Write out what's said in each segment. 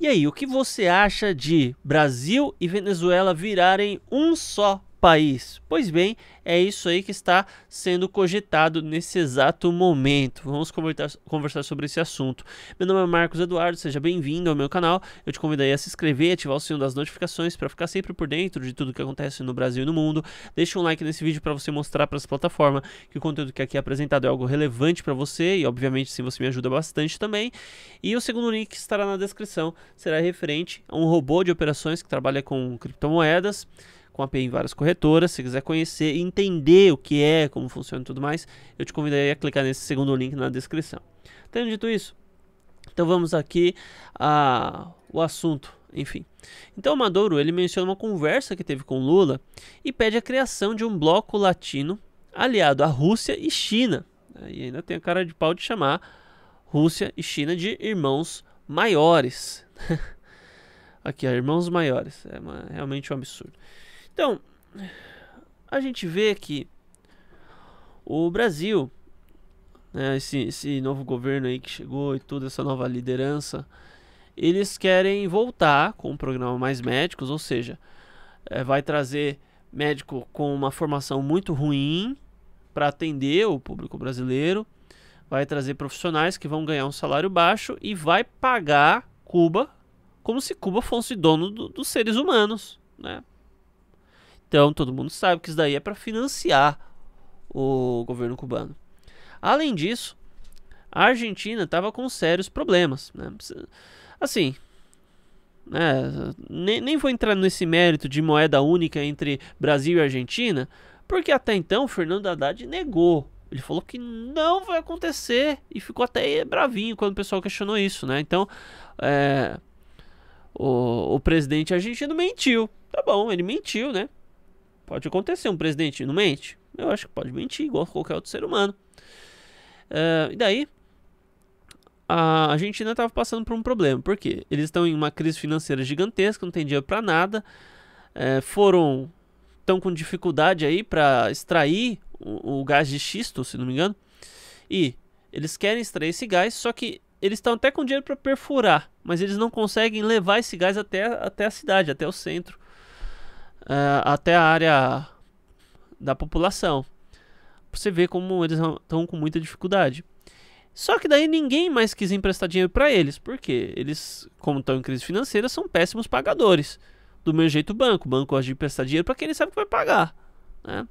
E aí, o que você acha de Brasil e Venezuela virarem um só país. Pois bem, é isso aí que está sendo cogitado nesse exato momento. Vamos conversar sobre esse assunto. Meu nome é Marcos Eduardo, seja bem-vindo ao meu canal. Eu te convido aí a se inscrever, ativar o sininho das notificações para ficar sempre por dentro de tudo que acontece no Brasil e no mundo. Deixa um like nesse vídeo para você mostrar para as plataformas que o conteúdo que aqui é apresentado é algo relevante para você e, obviamente, sim, você me ajuda bastante também. E o segundo link que estará na descrição será referente a um robô de operações que trabalha com criptomoedas com API em várias corretoras. Se quiser conhecer e entender o que é, como funciona e tudo mais, eu te convidaria a clicar nesse segundo link na descrição. Tendo dito isso, então vamos aqui a o assunto, enfim. Então Maduro, ele menciona uma conversa que teve com Lula e pede a criação de um bloco latino aliado à Rússia e China. E ainda tem a cara de pau de chamar Rússia e China de irmãos maiores. Aqui, irmãos maiores. É uma, realmente um absurdo. Então, a gente vê que o Brasil, né, esse, esse novo governo aí que chegou e toda essa nova liderança, eles querem voltar com um programa mais médicos, ou seja, é, vai trazer médico com uma formação muito ruim para atender o público brasileiro, vai trazer profissionais que vão ganhar um salário baixo e vai pagar Cuba como se Cuba fosse dono do, dos seres humanos, né? Então todo mundo sabe que isso daí é para financiar o governo cubano. Além disso, a Argentina estava com sérios problemas. Né? Assim, né, nem, nem vou entrar nesse mérito de moeda única entre Brasil e Argentina, porque até então Fernando Haddad negou. Ele falou que não vai acontecer e ficou até bravinho quando o pessoal questionou isso, né? Então, é, o, o presidente argentino mentiu. Tá bom, ele mentiu, né? Pode acontecer, um presidente não mente? Eu acho que pode mentir, igual qualquer outro ser humano. Uh, e daí, a Argentina estava passando por um problema, porque eles estão em uma crise financeira gigantesca, não tem dinheiro para nada, eh, foram estão com dificuldade aí para extrair o, o, gás de xisto, se não me engano, e eles querem extrair esse gás, só que eles estão até com dinheiro para perfurar, mas eles não conseguem levar esse gás até, até a cidade, até o centro uh, até a área da população. Você vê como eles estão com muita dificuldade. Só que daí ninguém mais quis emprestar dinheiro para eles, porque eles, como estão em crise financeira, são péssimos pagadores. Do mesmo jeito o banco, o banco gosta de emprestar dinheiro para quem ele sabe que vai pagar, né?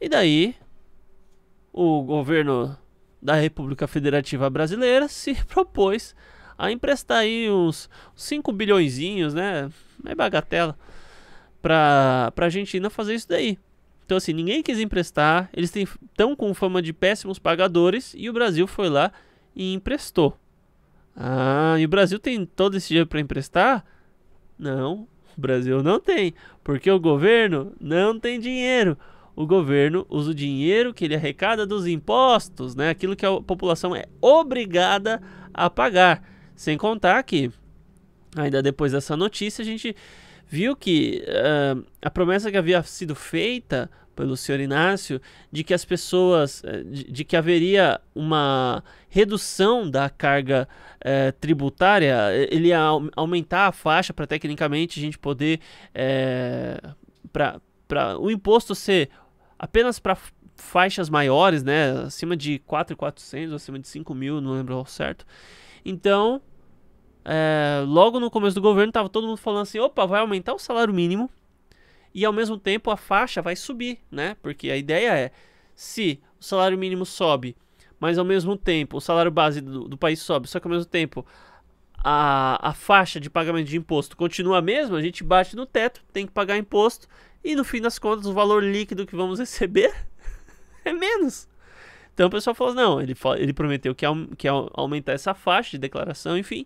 E daí o governo da República Federativa Brasileira se propôs a emprestar aí uns 5 bilhões, né? É bagatela pra, pra Argentina fazer isso daí. Então, assim, ninguém quis emprestar, eles têm estão com fama de péssimos pagadores e o Brasil foi lá e emprestou. Ah, e o Brasil tem todo esse dinheiro para emprestar? Não, o Brasil não tem, porque o governo não tem dinheiro. O governo usa o dinheiro que ele arrecada dos impostos, né? aquilo que a população é obrigada a pagar. Sem contar que, ainda depois dessa notícia, a gente viu que uh, a promessa que havia sido feita pelo senhor Inácio de que as pessoas, eh, de, de que haveria uma redução da carga eh, tributária, ele ia aumentar a faixa para tecnicamente a gente poder, é, eh, para o imposto ser apenas para faixas maiores, né, acima de 4.400, acima de 5 mil, não lembro ao certo. Então, é, logo no começo do governo estava todo mundo falando assim, opa, vai aumentar o salário mínimo e ao mesmo tempo a faixa vai subir, né? Porque a ideia é, se o salário mínimo sobe, mas ao mesmo tempo o salário base do, do país sobe, só que ao mesmo tempo a, a faixa de pagamento de imposto continua a mesma, a gente bate no teto, tem que pagar imposto e no fim das contas o valor líquido que vamos receber é menos. Então o pessoal falou, assim, não, ele, ele prometeu que que aumentar essa faixa de declaração, enfim.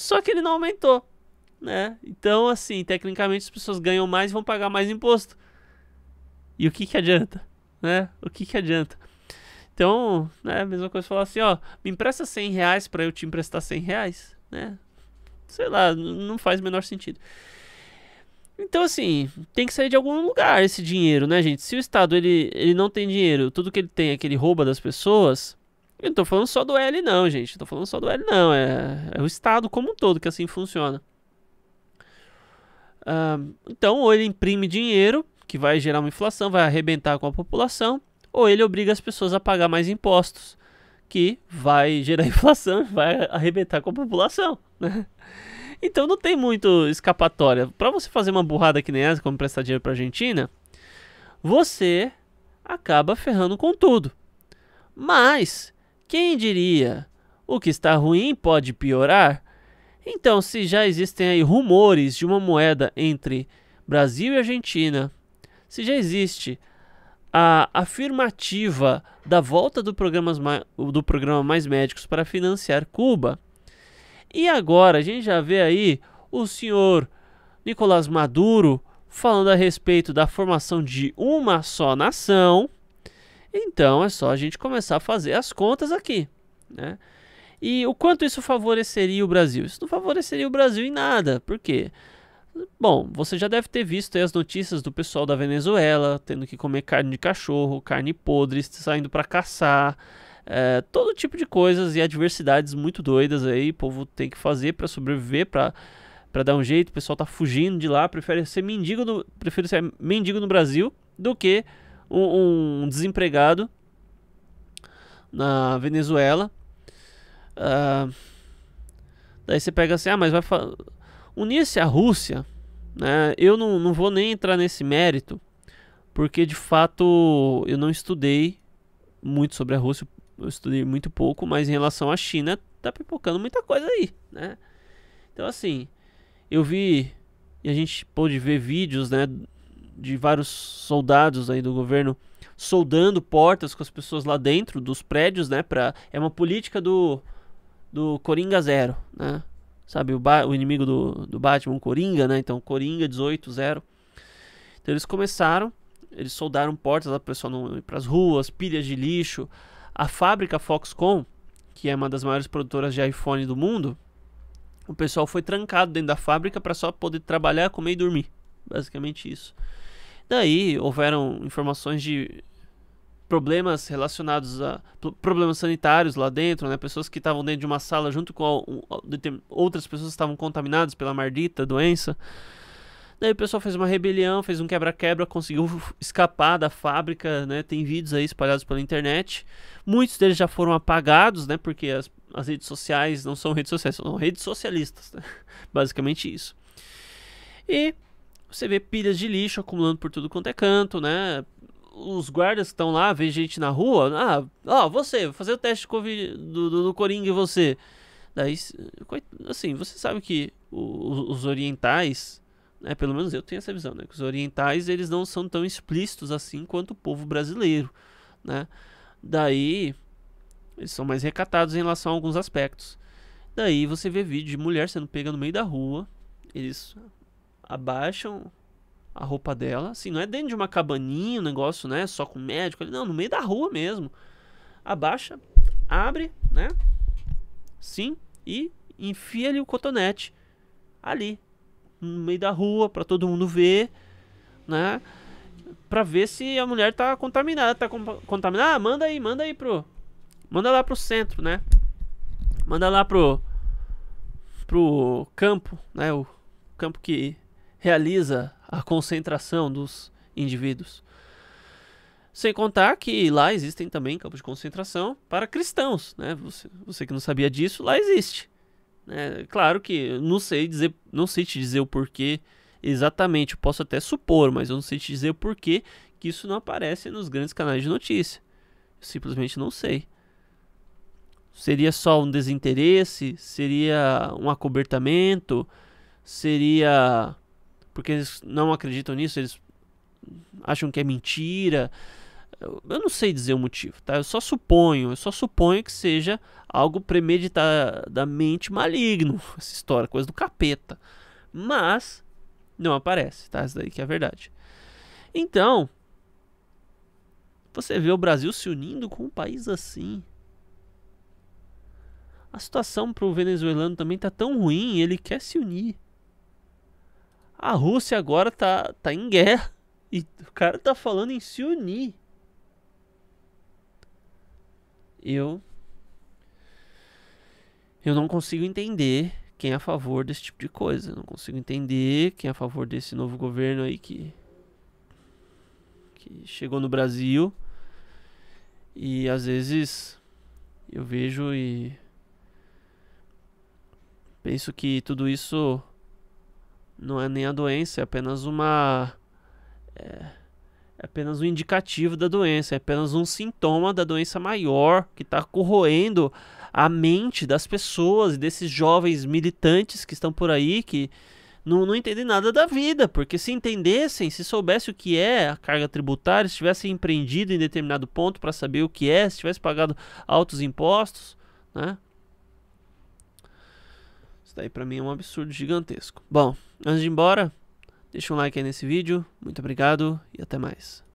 Só que ele não aumentou, né? Então, assim, tecnicamente as pessoas ganham mais e vão pagar mais imposto. E o que que adianta, né? O que que adianta? Então, né, mesma coisa falar assim, ó, me empresta 100 reais para eu te emprestar 100 reais, né? Sei lá, não faz o menor sentido. Então, assim, tem que sair de algum lugar esse dinheiro, né, gente? Se o Estado ele, ele não tem dinheiro, tudo que ele tem é que ele rouba das pessoas, eu não tô falando só do L, não, gente. estou tô falando só do L, não. É, é o Estado como um todo que assim funciona. então, ou ele imprime dinheiro, que vai gerar uma inflação, vai arrebentar com a população, ou ele obriga as pessoas a pagar mais impostos, que vai gerar inflação, vai arrebentar com a população, né? Então não tem muito escapatória. Para você fazer uma burrada que nem essa, como prestar dinheiro para Argentina, você acaba ferrando com tudo. Mas quem diria? O que está ruim pode piorar? Então, se já existem aí rumores de uma moeda entre Brasil e Argentina, se já existe a afirmativa da volta do, do programa Mais Médicos para financiar Cuba, e agora a gente já vê aí o senhor Nicolás Maduro falando a respeito da formação de uma só nação então é só a gente começar a fazer as contas aqui, né? E o quanto isso favoreceria o Brasil? Isso não favoreceria o Brasil em nada, por quê? Bom, você já deve ter visto as notícias do pessoal da Venezuela tendo que comer carne de cachorro, carne podre, saindo para caçar, é, todo tipo de coisas e adversidades muito doidas aí. O povo tem que fazer para sobreviver, para para dar um jeito. O pessoal tá fugindo de lá, prefere ser mendigo no, prefere ser mendigo no Brasil do que um, um desempregado na Venezuela. Uh, daí você pega assim, ah, mas vai unir-se à Rússia, né? Eu não, não vou nem entrar nesse mérito, porque de fato eu não estudei muito sobre a Rússia, eu estudei muito pouco, mas em relação à China tá pipocando muita coisa aí, né? Então assim, eu vi e a gente pôde ver vídeos, né, de vários soldados aí do governo soldando portas com as pessoas lá dentro dos prédios, né? Pra, é uma política do, do Coringa Zero, né? Sabe, o, ba o inimigo do, do Batman, Coringa, né? Então, Coringa 18-0. Então, eles começaram, eles soldaram portas lá para pessoal não ir para as ruas, pilhas de lixo. A fábrica Foxconn, que é uma das maiores produtoras de iPhone do mundo, o pessoal foi trancado dentro da fábrica para só poder trabalhar, comer e dormir. Basicamente isso. Daí houveram informações de problemas relacionados a problemas sanitários lá dentro, né? Pessoas que estavam dentro de uma sala junto com a, um, outras pessoas que estavam contaminadas pela maldita doença. Daí o pessoal fez uma rebelião, fez um quebra-quebra, conseguiu escapar da fábrica, né? Tem vídeos aí espalhados pela internet. Muitos deles já foram apagados, né? Porque as, as redes sociais não são redes sociais, são redes socialistas, né? Basicamente isso. E você vê pilhas de lixo acumulando por tudo quanto é canto, né? Os guardas que estão lá, vê gente na rua. Ah, ó, você, vou fazer o teste COVID, do, do, do Coringa e você. Daí, assim, você sabe que os, os orientais, né, pelo menos eu tenho essa visão, né, que os orientais eles não são tão explícitos assim quanto o povo brasileiro, né? Daí eles são mais recatados em relação a alguns aspectos. Daí você vê vídeo de mulher sendo pega no meio da rua, eles abaixam a roupa dela, assim, não é dentro de uma cabaninha, um negócio, né, só com médico, não, no meio da rua mesmo. Abaixa, abre, né? Sim, e enfia ali o cotonete ali no meio da rua para todo mundo ver, né? Para ver se a mulher tá contaminada, tá contaminada. Ah, manda aí, manda aí pro manda lá pro centro, né? Manda lá pro pro campo, né? O campo que realiza a concentração dos indivíduos. Sem contar que lá existem também campos de concentração para cristãos, né? Você, você que não sabia disso, lá existe. É, claro que não sei dizer, não sei te dizer o porquê exatamente, eu posso até supor, mas eu não sei te dizer o porquê que isso não aparece nos grandes canais de notícia. Eu simplesmente não sei. Seria só um desinteresse? Seria um acobertamento? Seria porque eles não acreditam nisso, eles acham que é mentira. Eu não sei dizer o motivo, tá? Eu só suponho, eu só suponho que seja algo premeditadamente maligno, essa história, coisa do capeta. Mas não aparece, tá? Isso daí que é a verdade. Então, você vê o Brasil se unindo com um país assim. A situação para o venezuelano também tá tão ruim, ele quer se unir. A Rússia agora tá, tá em guerra e o cara tá falando em se unir. Eu eu não consigo entender quem é a favor desse tipo de coisa. não consigo entender quem é a favor desse novo governo aí que que chegou no Brasil. E às vezes eu vejo e penso que tudo isso não é nem a doença, é apenas uma. É, é apenas um indicativo da doença, é apenas um sintoma da doença maior que está corroendo a mente das pessoas e desses jovens militantes que estão por aí que não, não entendem nada da vida, porque se entendessem, se soubessem o que é a carga tributária, se tivessem empreendido em determinado ponto para saber o que é, se tivesse pagado altos impostos, né? Isso daí para mim é um absurdo gigantesco. Bom, Antes de ir embora, deixa um like aí nesse vídeo. Muito obrigado e até mais.